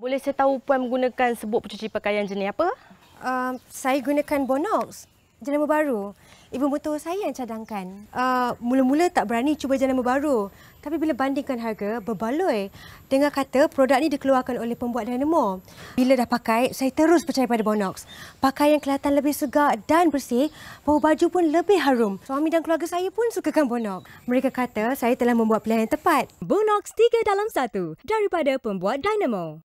Boleh saya tahu Puan menggunakan sebut pencuci pakaian jenis apa? Uh, saya gunakan Bonox, jenama baru. Ibu mertua saya yang cadangkan. Uh, mula-mula uh, tak berani cuba jenama baru. Tapi bila bandingkan harga, berbaloi. Dengar kata produk ini dikeluarkan oleh pembuat Dynamo. Bila dah pakai, saya terus percaya pada Bonox. Pakaian kelihatan lebih segar dan bersih. Bau baju pun lebih harum. Suami dan keluarga saya pun sukakan Bonox. Mereka kata saya telah membuat pilihan yang tepat. Bonox 3 dalam 1 daripada pembuat Dynamo.